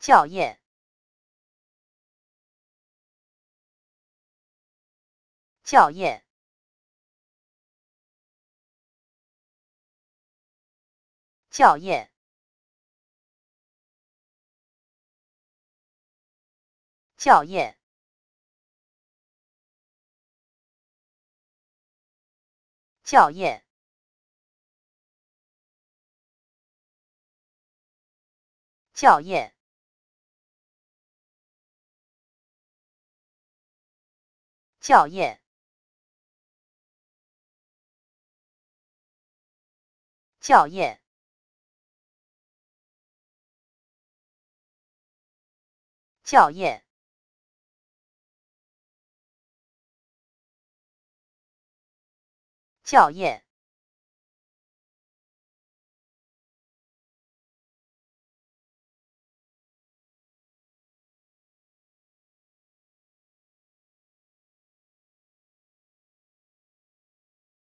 校验，校验，校验，校验，校验，校验。校验，校验，校验，校验。